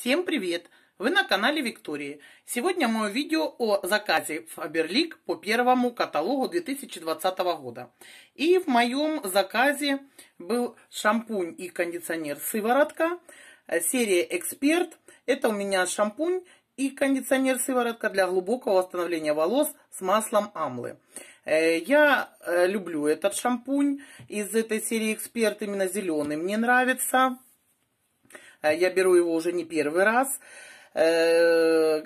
Всем привет! Вы на канале Виктории. Сегодня мое видео о заказе Faberlic по первому каталогу 2020 года. И в моем заказе был шампунь и кондиционер «Сыворотка», серия «Эксперт». Это у меня шампунь и кондиционер «Сыворотка» для глубокого восстановления волос с маслом амлы. Э, я э, люблю этот шампунь из этой серии «Эксперт», именно зеленый мне нравится. Э, я беру его уже не первый раз. Э,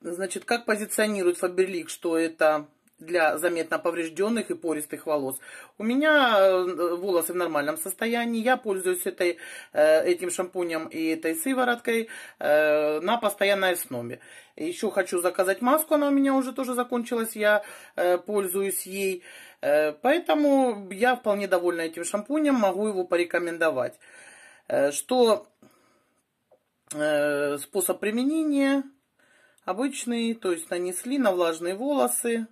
значит, как позиционирует Фаберлик, что это для заметно поврежденных и пористых волос. У меня э, волосы в нормальном состоянии. Я пользуюсь этой, этим шампунем и этой сывороткой на постоянной основе. Еще хочу заказать маску, она у меня уже тоже закончилась, я пользуюсь ей. Поэтому я вполне довольна этим шампунем, могу его порекомендовать. Что Э, способ применения обычный, то есть нанесли на влажные волосы,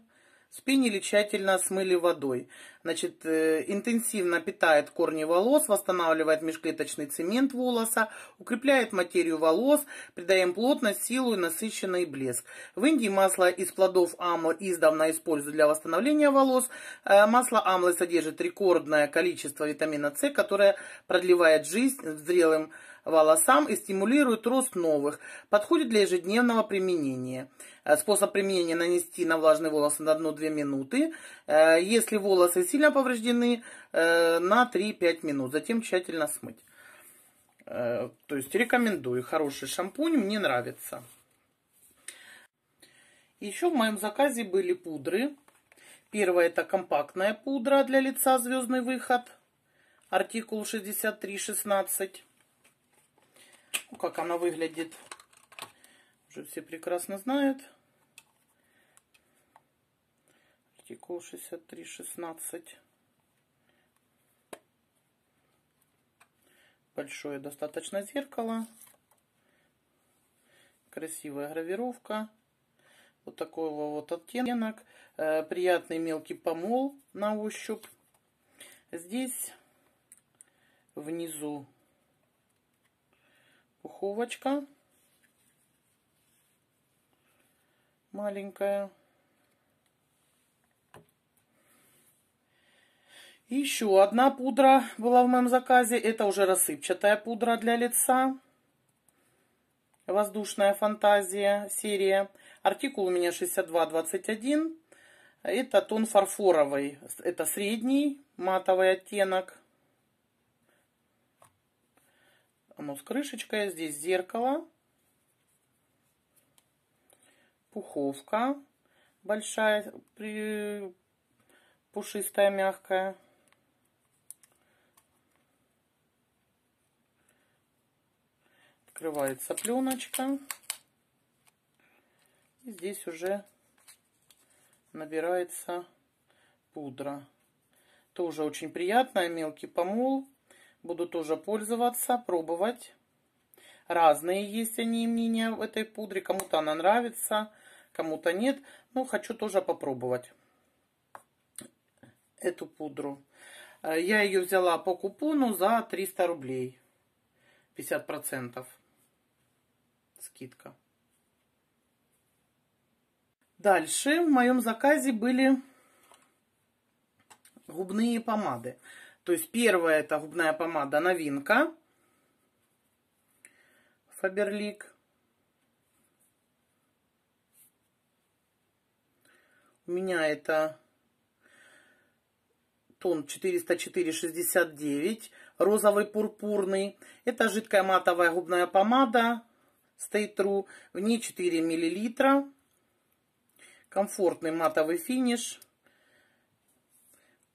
спинили тщательно, смыли водой. Значит, э, интенсивно питает корни волос, восстанавливает межклеточный цемент волоса, укрепляет материю волос, придаем плотность, силу и насыщенный блеск. В Индии масло из плодов амлы издавна используют для восстановления волос. Э, масло амлы содержит рекордное количество витамина С, которое продлевает жизнь зрелым волосам и стимулирует рост новых. Подходит для ежедневного применения. Э, способ применения нанести на влажные волосы на 1-2 минуты. Э, если волосы сильно повреждены, э, на 3-5 минут. Затем тщательно смыть. То есть рекомендую. Хороший шампунь, мне нравится. Еще в моем заказе были пудры. Первая это компактная пудра для лица «Звездный выход». Артикул 6316 как она выглядит, уже все прекрасно знают. Артикул 63.16. Большое достаточно зеркало. Красивая гравировка. Вот такого вот оттенок. Э, приятный мелкий помол на ощупь. Здесь внизу морковочка маленькая. еще одна пудра была в моем заказе. Это уже рассыпчатая пудра для лица. Воздушная фантазия серия. Артикул у меня 6221. Это тон фарфоровый. Это средний матовый оттенок. Оно ну, с крышечкой. Здесь зеркало. Пуховка большая, при... пушистая, мягкая. Открывается пленочка. И здесь уже набирается пудра. Тоже очень приятная, мелкий помол. Буду тоже пользоваться, пробовать. Разные есть они мнения в этой пудре. Кому-то она нравится, кому-то нет. Но хочу тоже попробовать эту пудру. Э, я ее взяла по купону за 300 рублей. 50% скидка. Дальше в моем заказе были губные помады. То есть первая это губная помада новинка. Фаберлик. У меня это тон 404,69, розовый пурпурный. Это жидкая матовая губная помада Stay True. В ней 4 мл. Комфортный матовый финиш.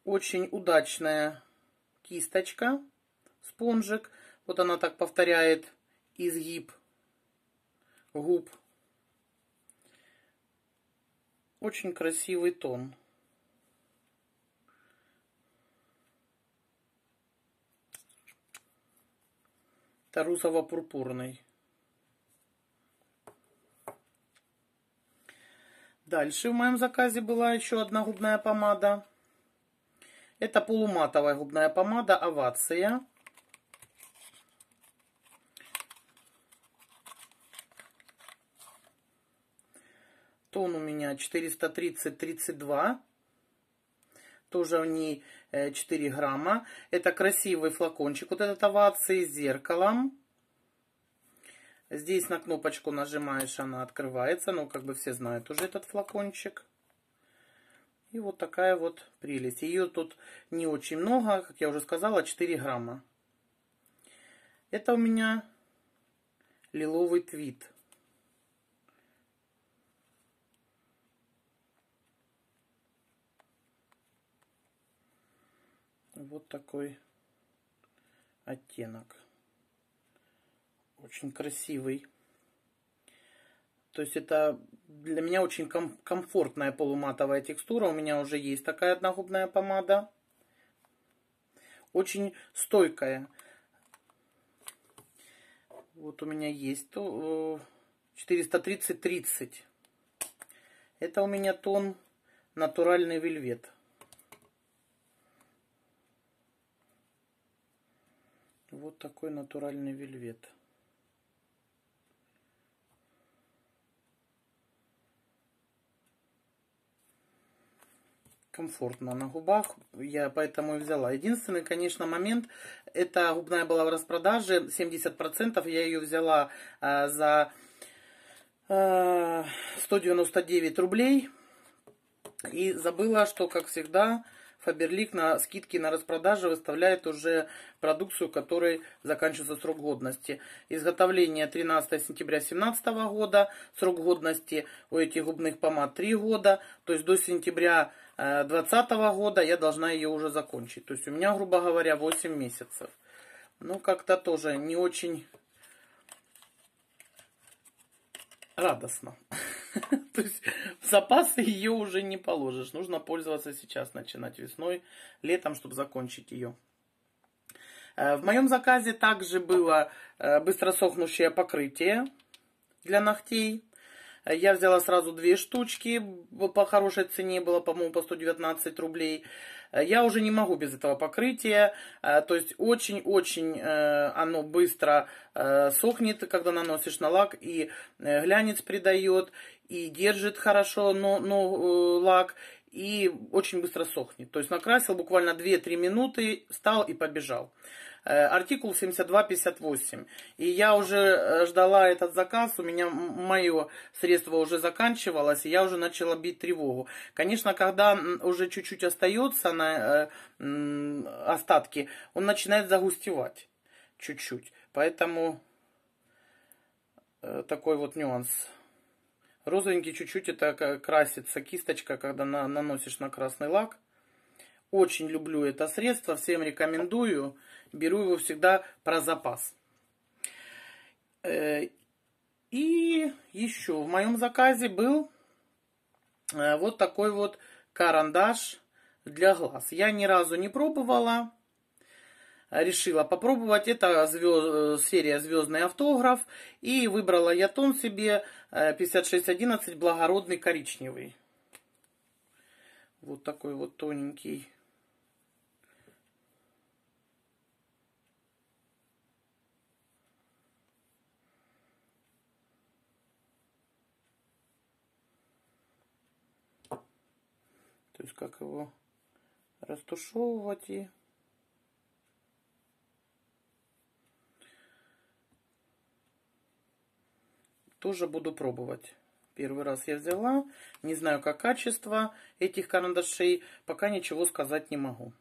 Очень удачная кисточка, спонжик. Вот она так повторяет изгиб губ. Очень красивый тон. тарусово пурпурный Дальше в моем заказе была еще одна губная помада. Это полуматовая губная помада «Овация». Тон у меня 430-32. Тоже в ней 4 э, грамма. Это красивый флакончик. Вот этот овации с зеркалом. Здесь на кнопочку нажимаешь, она открывается. Ну, как бы все знают уже этот флакончик. И вот такая вот прелесть. Ее тут не очень много, как я уже сказала, 4 грамма. Это у меня лиловый твит. Вот такой оттенок. Очень красивый. То есть это для меня очень ком комфортная полуматовая текстура. У меня уже есть такая одногубная помада. Очень стойкая. Вот у меня есть 430-30. Э, это у меня тон натуральный вельвет. Вот такой натуральный вельвет. комфортно на губах, я поэтому и взяла. Единственный, конечно, момент, это губная была в распродаже, 70%, я ее взяла э, за э, а, 199 рублей. И забыла, что, как всегда, Фаберлик на скидки на распродаже выставляет уже продукцию, которой заканчивается срок годности. Изготовление 13 сентября 2017 года, срок годности у этих губных помад 3 года, то есть до сентября 2020 э, года я должна ее уже закончить. То есть у меня, грубо говоря, 8 месяцев. Ну, как-то тоже не очень радостно. То есть в запасы ее уже не положишь. Нужно пользоваться сейчас, начинать весной, летом, чтобы закончить ее. Э, в моем заказе также было э, быстросохнущее покрытие для ногтей. Я взяла сразу две штучки, по хорошей цене было, по-моему, по 119 рублей. Я уже не могу без этого покрытия, э, то есть очень-очень э, оно быстро э, сохнет, когда наносишь на лак, и глянец придает, и держит хорошо но, но, лак, и очень быстро сохнет. То есть накрасил буквально 2-3 минуты, встал и побежал. Э, артикул 7258. И я уже э, ждала этот заказ, у меня мое средство уже заканчивалось, и я уже начала бить тревогу. Конечно, когда уже чуть-чуть остается на э, остатки, он начинает загустевать чуть-чуть. Поэтому такой вот нюанс. Розовенький чуть-чуть это красится кисточка, когда на, наносишь на красный лак. Очень люблю это средство, всем рекомендую. Беру его всегда про запас. Э, и еще в моем заказе был э, вот такой вот карандаш для глаз. Я ни разу не пробовала решила попробовать. Это звезд, э, серия «Звездный автограф». И выбрала я тон себе 5611 э, «Благородный коричневый». Вот такой вот тоненький. То есть как его растушевывать и Тоже буду пробовать. Первый раз я взяла. Не знаю, как качество этих карандашей. Пока ничего сказать не могу.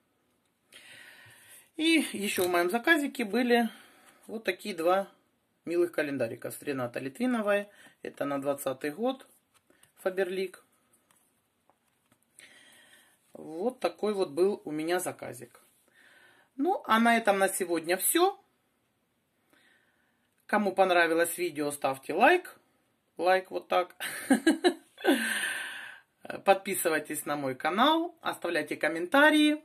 И еще в моем заказике были вот такие два милых календарика. С Рената Литвиновой. Это на 20 год. Фаберлик. Вот такой вот был у меня заказик. Ну, а на этом на сегодня все. Кому понравилось видео, ставьте лайк. Лайк вот так. Подписывайтесь на мой канал, оставляйте комментарии.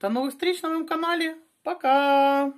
До новых встреч на моем канале. Пока!